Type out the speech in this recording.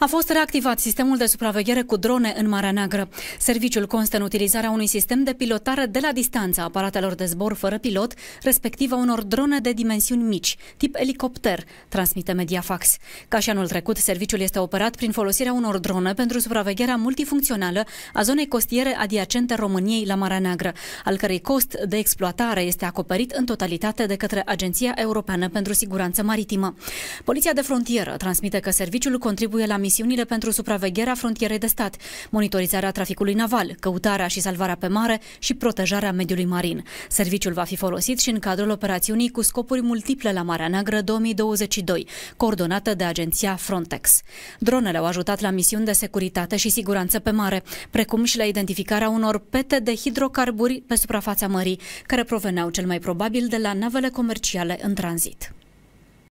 A fost reactivat sistemul de supraveghere cu drone în Marea Neagră. Serviciul constă în utilizarea unui sistem de pilotare de la distanță a aparatelor de zbor fără pilot, respectiv a unor drone de dimensiuni mici, tip elicopter, transmite Mediafax. Ca și anul trecut, serviciul este operat prin folosirea unor drone pentru supravegherea multifuncțională a zonei costiere adiacente României la Marea Neagră, al cărei cost de exploatare este acoperit în totalitate de către Agenția Europeană pentru Siguranță Maritimă. Poliția de frontieră transmite că serviciul contribuie la misiunile pentru supravegherea frontierei de stat, monitorizarea traficului naval, căutarea și salvarea pe mare și protejarea mediului marin. Serviciul va fi folosit și în cadrul operațiunii cu scopuri multiple la Marea Neagră 2022, coordonată de agenția Frontex. Dronele au ajutat la misiuni de securitate și siguranță pe mare, precum și la identificarea unor pete de hidrocarburi pe suprafața mării, care proveneau cel mai probabil de la navele comerciale în tranzit.